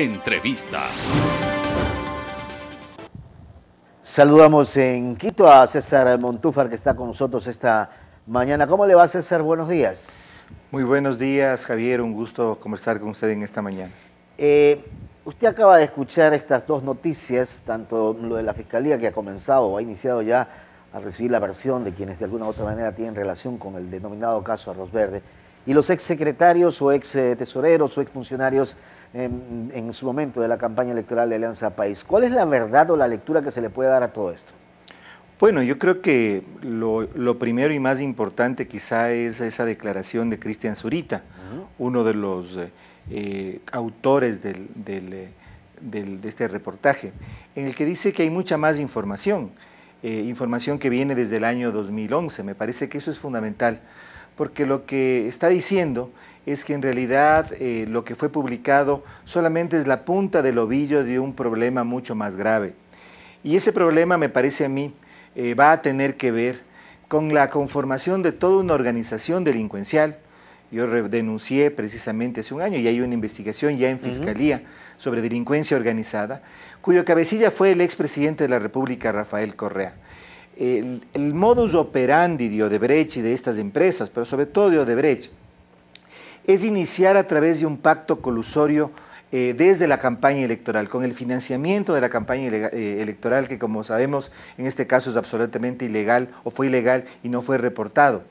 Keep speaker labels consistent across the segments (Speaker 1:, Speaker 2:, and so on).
Speaker 1: Entrevista.
Speaker 2: Saludamos en Quito a César Montúfar que está con nosotros esta mañana. ¿Cómo le va César? Buenos
Speaker 1: días. Muy buenos días Javier, un gusto conversar con usted en esta mañana.
Speaker 2: Eh, usted acaba de escuchar estas dos noticias, tanto lo de la Fiscalía que ha comenzado o ha iniciado ya a recibir la versión de quienes de alguna u otra manera tienen relación con el denominado caso Arroz Verde, y los ex secretarios o ex tesoreros o ex funcionarios en, su momento de la campaña electoral de Alianza País. ¿Cuál es la verdad o la lectura que se le puede dar a todo esto?
Speaker 1: Bueno, yo creo que lo, primero y más importante quizá es esa declaración de Cristian Zurita, uno de los eh, eh, autores eh, de este reportaje, en el que dice que hay mucha más información, información que viene desde el año 2011. Me parece que eso es fundamental, porque lo que está diciendo es que en realidad eh, lo que fue publicado solamente es la punta del ovillo de un problema mucho más grave. Y ese problema, me parece a mí, eh, va a tener que ver con la conformación de toda una organización delincuencial. Yo denuncié precisamente hace un año y hay una investigación ya en Fiscalía sobre delincuencia organizada, cuyo cabecilla fue el expresidente de la República, Rafael Correa. el modus operandi de Odebrecht y de estas empresas, pero sobre todo de Odebrecht, es iniciar a través de un pacto colusorio eh, desde la campaña electoral, con el financiamiento de la campaña eh, electoral, que como sabemos en este caso es absolutamente ilegal o fue ilegal y no fue reportado.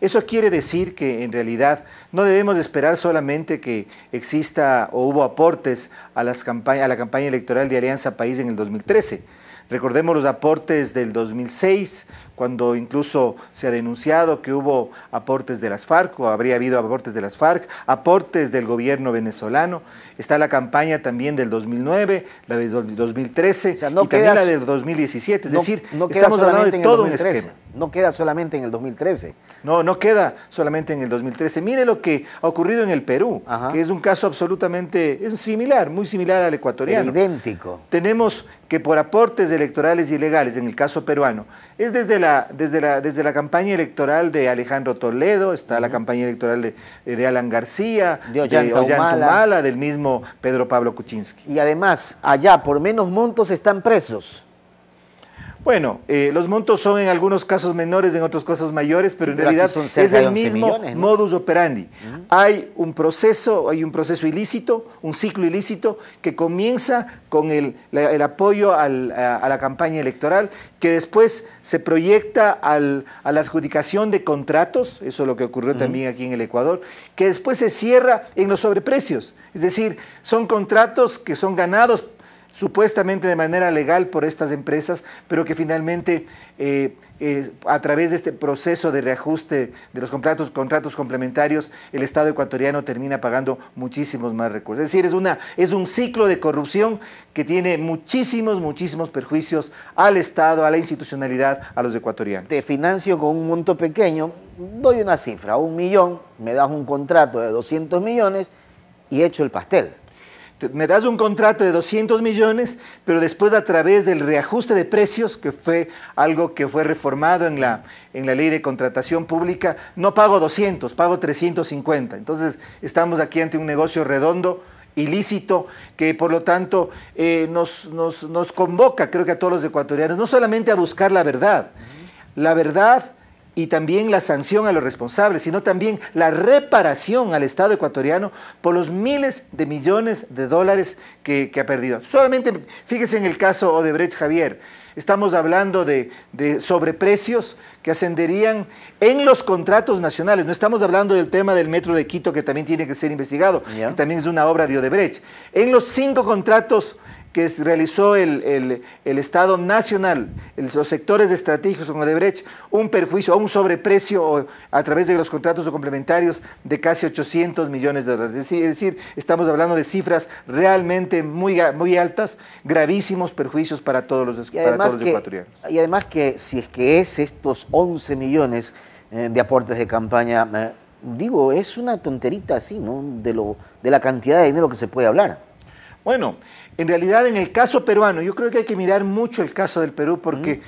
Speaker 1: Eso quiere decir que en realidad no debemos esperar solamente que exista o hubo aportes a, las a la campaña electoral de Alianza País en el 2013. Recordemos los aportes del 2006, cuando incluso se ha denunciado que hubo aportes de las FARC, o habría habido aportes de las FARC, aportes del gobierno venezolano. Está la campaña también del 2009, la del 2013 y también la del 2017. Es decir, no estamos hablando de todo un esquema. No queda solamente en el 2013. No, no queda solamente en el 2013. Mire lo que ha ocurrido en el Perú, que es un caso absolutamente similar, muy similar al ecuatoriano. idéntico. Tenemos que por aportes electorales ilegales, en el caso peruano, es desde la, desde la, desde la campaña electoral de Alejandro Toledo, está la campaña electoral de, Alan García, de Ollanta, del mismo Pedro Pablo Kuczynski. Y además, allá por menos montos están presos. Bueno, eh, los montos son en algunos casos menores, en otros casos mayores, pero en realidad son es el mismo modus operandi. Hay un proceso, hay un proceso ilícito, un ciclo ilícito que comienza con el, apoyo a, la campaña electoral, que después se proyecta a la adjudicación de contratos, eso es lo que ocurrió también aquí en el Ecuador, que después se cierra en los sobreprecios. Es decir, son contratos que son ganados supuestamente de manera legal por estas empresas, pero que finalmente eh, eh, a través de este proceso de reajuste de los contratos, contratos complementarios, el Estado ecuatoriano termina pagando muchísimos más recursos. Es decir, es, una, es un ciclo de corrupción que tiene muchísimos, muchísimos perjuicios al Estado, a la institucionalidad, a los ecuatorianos. Te financio con un monto pequeño, doy una cifra, un millón, me das un contrato de 200 millones y echo el pastel me das un contrato de 200 millones, pero después a través del reajuste de precios, que fue algo que fue reformado en la, en la ley de contratación pública, no pago 200, pago 350. Entonces estamos aquí ante un negocio redondo ilícito, que por lo tanto eh, nos, nos, convoca, creo que a todos los ecuatorianos, no solamente a buscar la verdad, la verdad y también la sanción a los responsables, sino también la reparación al Estado ecuatoriano por los miles de millones de dólares que, ha perdido. Solamente, fíjese en el caso Odebrecht Javier, estamos hablando de, sobreprecios que ascenderían en los contratos nacionales. No estamos hablando del tema del metro de Quito, que también tiene que ser investigado, también es una obra de Odebrecht. En los cinco contratos que realizó el, Estado Nacional, los sectores estratégicos como Odebrecht, un perjuicio o un sobreprecio a través de los contratos complementarios de casi 800 millones de dólares. Es decir, estamos hablando de cifras realmente muy, muy altas, gravísimos perjuicios para todos los, para ecuatorianos. Y además
Speaker 2: que si es que es estos 11 millones eh, de aportes de campaña eh, digo, es una tonterita así, ¿no? De, lo, de la cantidad de dinero que se puede hablar.
Speaker 1: Bueno, en realidad en el caso peruano, yo creo que hay que mirar mucho el caso del Perú porque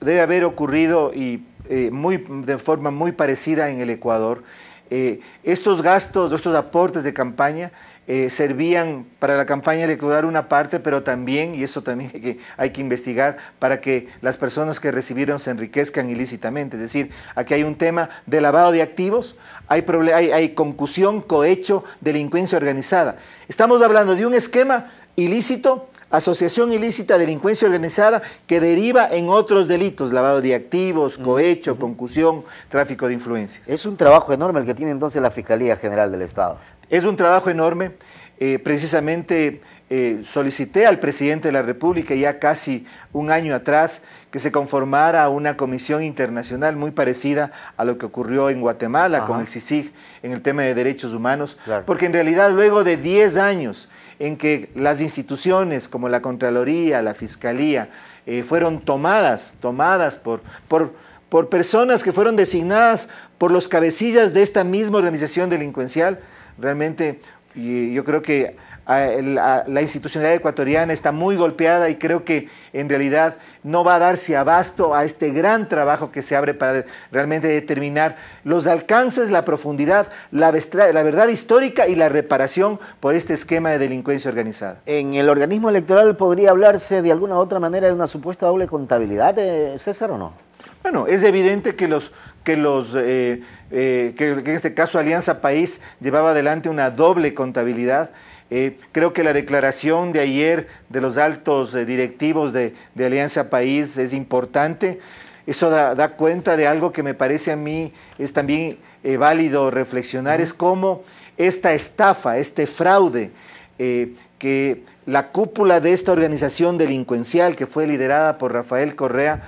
Speaker 1: debe haber ocurrido y eh, muy, de forma muy parecida en el Ecuador. Eh, estos gastos, estos aportes de campaña eh, servían para la campaña electoral una parte, pero también, y eso también hay que, investigar, para que las personas que recibieron se enriquezcan ilícitamente. Es decir, aquí hay un tema de lavado de activos, hay, hay concusión, cohecho, delincuencia organizada. Estamos hablando de un esquema ilícito asociación ilícita, delincuencia organizada que deriva en otros delitos, lavado de activos, cohecho, concusión, tráfico de influencias. Es un trabajo enorme el que tiene entonces la Fiscalía General del Estado. Es un trabajo enorme. Eh, precisamente eh, solicité al presidente de la República ya casi un año atrás que se conformara una comisión internacional muy parecida a lo que ocurrió en Guatemala con el CICIG en el tema de derechos humanos, porque en realidad luego de 10 años en que las instituciones como la Contraloría, la Fiscalía, eh, fueron tomadas, tomadas por, por, por personas que fueron designadas por los cabecillas de esta misma organización delincuencial, Realmente yo creo que la institucionalidad ecuatoriana está muy golpeada y creo que en realidad no va a darse abasto a este gran trabajo que se abre para realmente determinar los alcances, la profundidad, la, verdad histórica y la reparación por este esquema de delincuencia organizada. ¿En el
Speaker 2: organismo electoral podría hablarse de alguna u otra manera de una supuesta doble contabilidad, eh, César, o no?
Speaker 1: Bueno, es evidente que los que los... Eh, eh, en este caso Alianza País llevaba adelante una doble contabilidad. Eh, creo que la declaración de ayer de los altos directivos de, Alianza País es importante. Eso da, cuenta de algo que me parece a mí es también válido reflexionar, es cómo esta estafa, este fraude que la cúpula de esta organización delincuencial que fue liderada por Rafael Correa,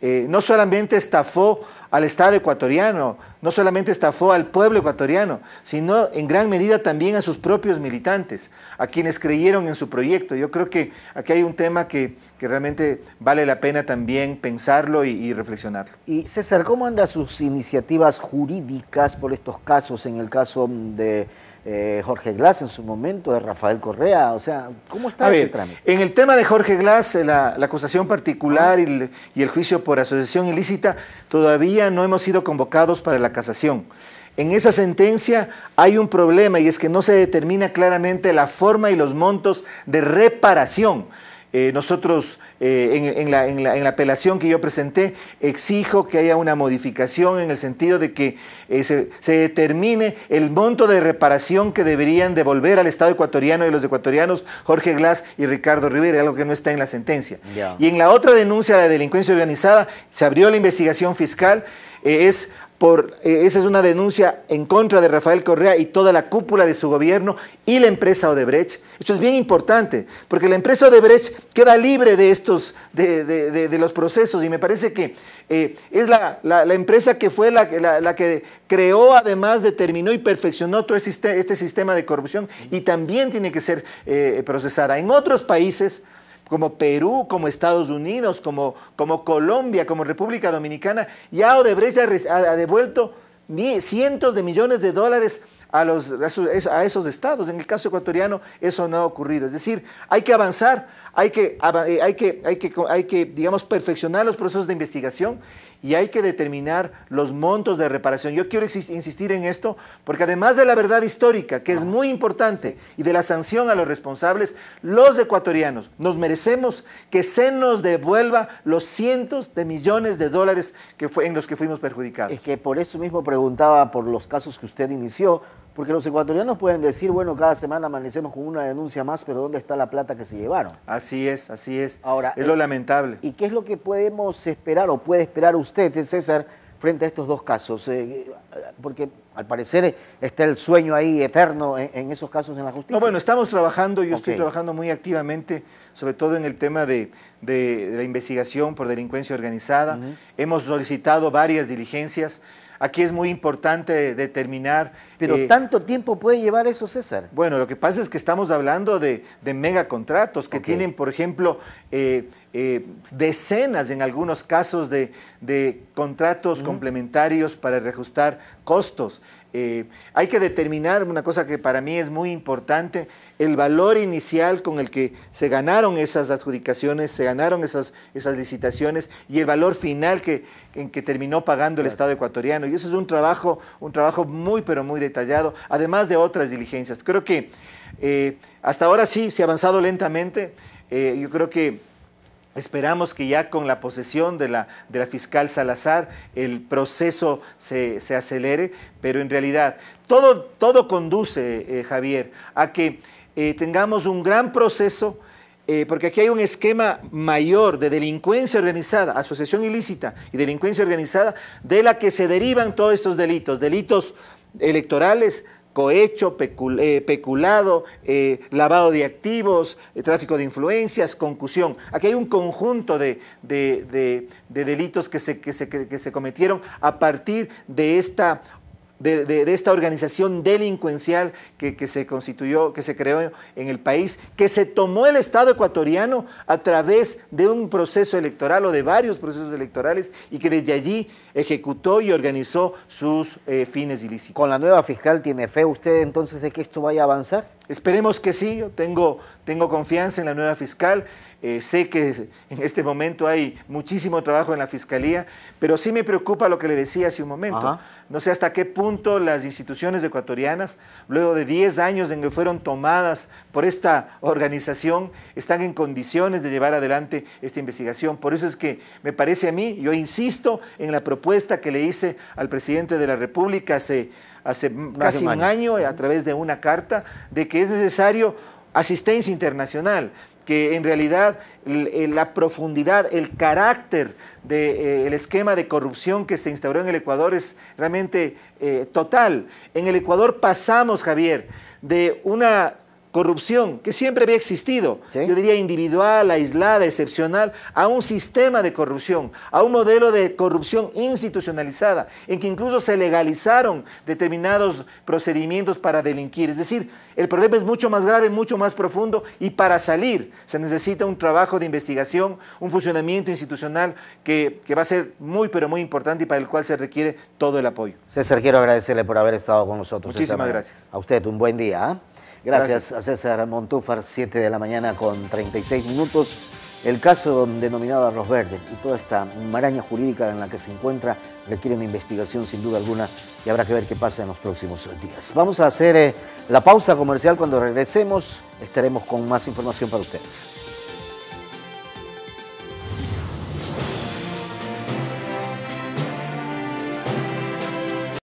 Speaker 1: no solamente estafó al Estado ecuatoriano, no solamente estafó al pueblo ecuatoriano, sino en gran medida también a sus propios militantes, a quienes creyeron en su proyecto. Yo creo que aquí hay un tema que, que realmente vale la pena también pensarlo y, y, reflexionarlo.
Speaker 2: Y César, ¿cómo andan sus iniciativas jurídicas por estos casos, en el caso de eh, Jorge Glass en su momento, de Rafael Correa, o sea,
Speaker 1: ¿cómo está trámite? En el tema de Jorge Glass, eh, la, acusación particular y el, juicio por asociación ilícita, todavía no hemos sido convocados para la casación. En esa sentencia hay un problema y es que no se determina claramente la forma y los montos de reparación. Eh, nosotros, eh, en, la, apelación que yo presenté, exijo que haya una modificación en el sentido de que eh, se, determine el monto de reparación que deberían devolver al Estado ecuatoriano y los ecuatorianos Jorge Glass y Ricardo Rivera, algo que no está en la sentencia. Y en la otra denuncia de delincuencia organizada, se abrió la investigación fiscal, es por, eh, esa es una denuncia en contra de Rafael Correa y toda la cúpula de su gobierno y la empresa Odebrecht. Esto es bien importante, porque la empresa Odebrecht queda libre de estos, de, los procesos y me parece que eh, es la, empresa que fue la, que creó, además determinó y perfeccionó todo este, este sistema de corrupción y también tiene que ser eh, procesada. En otros países como Perú, como Estados Unidos, como, como Colombia, como República Dominicana, ya Odebrecht ha, devuelto cientos de millones de dólares a, los, esos, estados. En el caso ecuatoriano eso no ha ocurrido. Es decir, hay que avanzar, hay que, eh, hay que, hay que, hay que digamos, perfeccionar los procesos de investigación y hay que determinar los montos de reparación. Yo quiero insistir en esto porque además de la verdad histórica, que es muy importante, y de la sanción a los responsables, los ecuatorianos nos merecemos que se nos devuelva los cientos de millones de dólares que fue, en los que fuimos perjudicados. Es que por eso mismo preguntaba por los casos que usted
Speaker 2: inició, porque los ecuatorianos pueden decir, bueno, cada semana amanecemos con una denuncia más, pero ¿dónde está la plata que se llevaron?
Speaker 1: Así es, así es. Ahora, es eh, lo
Speaker 2: lamentable. ¿Y qué es lo que podemos esperar o puede esperar usted, César, frente a estos dos casos? Eh, eh, porque al parecer está el sueño ahí eterno en, esos casos en la justicia.
Speaker 1: No, bueno, estamos trabajando, yo estoy trabajando muy activamente, sobre todo en el tema de, la investigación por delincuencia organizada. Hemos solicitado varias diligencias. Aquí es muy importante determinar... Pero eh, tanto tiempo puede llevar eso, César. Bueno, lo que pasa es que estamos hablando de, megacontratos que tienen, por ejemplo, eh, eh, decenas en algunos casos de, contratos complementarios para reajustar costos. hay que determinar una cosa que para mí es muy importante, el valor inicial con el que se ganaron esas adjudicaciones, se ganaron esas, esas licitaciones y el valor final que, en que terminó pagando el Estado ecuatoriano. Y eso es un trabajo, un trabajo muy, pero muy detallado, además de otras diligencias. Creo que eh, hasta ahora sí se ha avanzado lentamente. Eh, yo creo que Esperamos que ya con la posesión de la, fiscal Salazar el proceso se, acelere, pero en realidad todo, todo conduce, eh, Javier, a que tengamos un gran proceso eh, porque aquí hay un esquema mayor de delincuencia organizada, asociación ilícita y delincuencia organizada, de la que se derivan todos estos delitos, delitos electorales, cohecho, eh, peculado, eh, lavado de activos, tráfico de influencias, concusión. Aquí hay un conjunto de, delitos que se, que se cometieron a partir de esta de, esta organización delincuencial que, se constituyó, que se creó en el país, que se tomó el Estado ecuatoriano a través de un proceso electoral o de varios procesos electorales y que desde allí ejecutó y organizó sus eh, fines ilícitos. ¿Con la nueva fiscal tiene fe usted entonces de que esto vaya a avanzar? Esperemos que sí, yo tengo, tengo confianza en la nueva fiscal. Eh, sé que en este momento hay muchísimo trabajo en la Fiscalía, pero sí me preocupa lo que le decía hace un momento. No sé hasta qué punto las instituciones ecuatorianas, luego de 10 años en que fueron tomadas por esta organización, están en condiciones de llevar adelante esta investigación. Por eso es que me parece a mí, yo insisto en la propuesta que le hice al presidente de la República hace, hace casi un año a través de una carta, de que es necesario asistencia internacional que en realidad la profundidad, el carácter del de, eh, esquema de corrupción que se instauró en el Ecuador es realmente eh, total. En el Ecuador pasamos, Javier, de una corrupción, que siempre había existido, yo diría individual, aislada, excepcional, a un sistema de corrupción, a un modelo de corrupción institucionalizada, en que incluso se legalizaron determinados procedimientos para delinquir. Es decir, el problema es mucho más grave, mucho más profundo, y para salir se necesita un trabajo de investigación, un funcionamiento institucional que, va a ser muy, pero muy importante y para el cual se requiere todo el apoyo. César,
Speaker 2: quiero agradecerle por haber estado con nosotros. Muchísimas gracias. A usted, un buen día. ¿ah? Gracias, a César Montúfar, 7 de la mañana con 36 minutos. El caso denominado Arroz Verde y toda esta maraña jurídica en la que se encuentra requiere una investigación sin duda alguna y habrá que ver qué pasa en los próximos días. Vamos a hacer eh, la pausa comercial. Cuando regresemos estaremos con más información para ustedes.